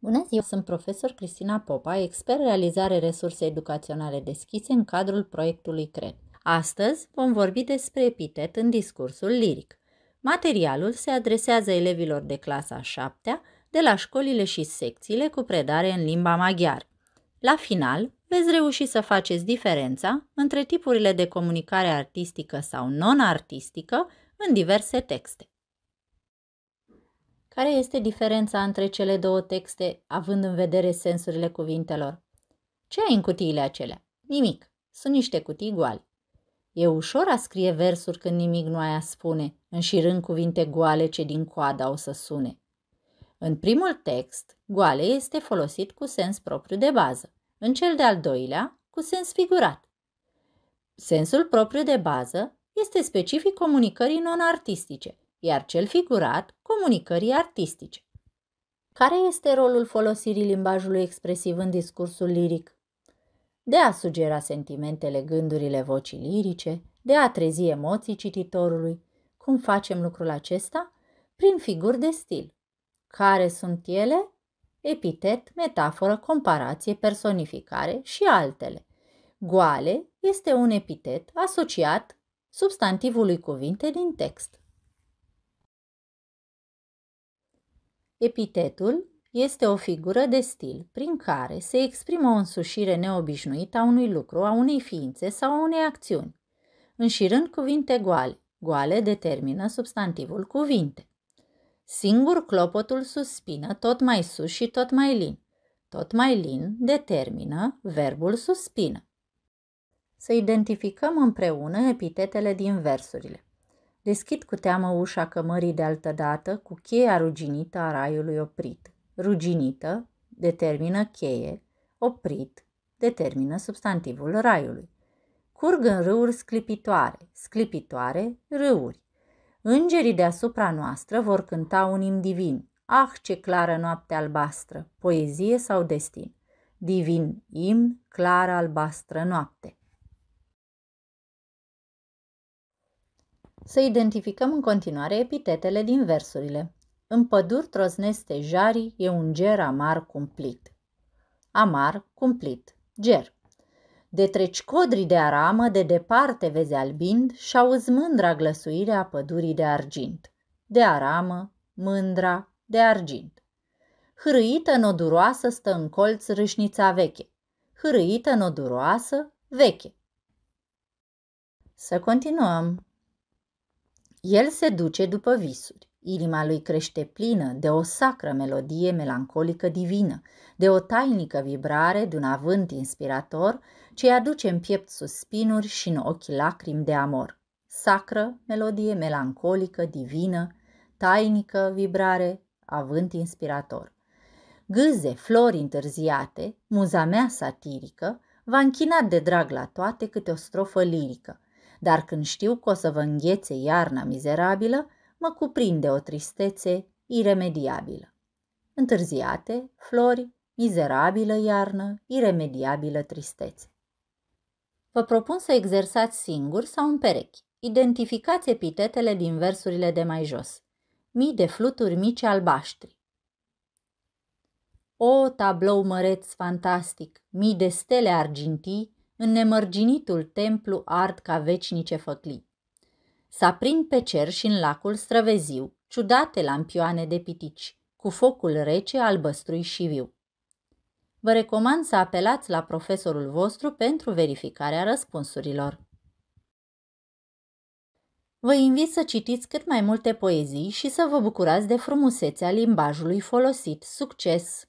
Bună ziua, sunt profesor Cristina Popa, expert realizare resurse educaționale deschise în cadrul proiectului CRED. Astăzi vom vorbi despre epitet în discursul liric. Materialul se adresează elevilor de clasa 7 de la școlile și secțiile cu predare în limba maghiară. La final, veți reuși să faceți diferența între tipurile de comunicare artistică sau non-artistică în diverse texte. Care este diferența între cele două texte, având în vedere sensurile cuvintelor? Ce ai în cutiile acelea? Nimic. Sunt niște cutii goale. E ușor a scrie versuri când nimic nu ai a spune, înșirând cuvinte goale ce din coada o să sune. În primul text, goale este folosit cu sens propriu de bază, în cel de-al doilea, cu sens figurat. Sensul propriu de bază este specific comunicării non-artistice, iar cel figurat comunicării artistice. Care este rolul folosirii limbajului expresiv în discursul liric? De a sugera sentimentele, gândurile vocii lirice, de a trezi emoții cititorului. Cum facem lucrul acesta? Prin figuri de stil. Care sunt ele? Epitet, metaforă, comparație, personificare și altele. Goale este un epitet asociat substantivului cuvinte din text. Epitetul este o figură de stil prin care se exprimă o însușire neobișnuită a unui lucru, a unei ființe sau a unei acțiuni, înșirând cuvinte goale. Goale determină substantivul cuvinte. Singur clopotul suspină tot mai sus și tot mai lin. Tot mai lin determină verbul suspină. Să identificăm împreună epitetele din versurile. Deschid cu teamă ușa cămării de altădată cu cheia ruginită a raiului oprit. Ruginită determină cheie, oprit determină substantivul raiului. Curg în râuri sclipitoare, sclipitoare râuri. Îngerii deasupra noastră vor cânta un imn divin. Ah, ce clară noapte albastră, poezie sau destin. Divin imn, clară albastră noapte. să identificăm în continuare epitetele din versurile. În păduri trosneste jari, e un ger amar cumplit. Amar cumplit, ger. De treci codri de aramă, de departe vezi albind și-auzi mândra glăsuirea a pădurii de argint. De aramă, mândra, de argint. Hârâită noduroasă stă în colț râșnița veche. Hârâită noduroasă, veche. Să continuăm. El se duce după visuri. Inima lui crește plină de o sacră melodie melancolică divină, de o tainică vibrare, de un avânt inspirator, ce îi aduce în piept suspinuri și în ochi lacrimi de amor. Sacră melodie melancolică divină, tainică vibrare, avânt inspirator. Gâze, flori întârziate, muza mea satirică, va închina de drag la toate câte o strofă lirică – dar când știu că o să vă înghețe iarna mizerabilă, mă cuprinde o tristețe iremediabilă. Întârziate, flori, mizerabilă iarnă, iremediabilă tristețe. Vă propun să exersați singur sau în perechi. Identificați epitetele din versurile de mai jos. Mii de fluturi mici albaștri. O tablou măreț fantastic, mii de stele argintii, în nemărginitul templu ard ca vecinice făclii. S-a prind pe cer și în lacul străveziu, ciudate lampioane de pitici, cu focul rece, albăstrui și viu. Vă recomand să apelați la profesorul vostru pentru verificarea răspunsurilor. Vă invit să citiți cât mai multe poezii și să vă bucurați de frumusețea limbajului folosit. Succes!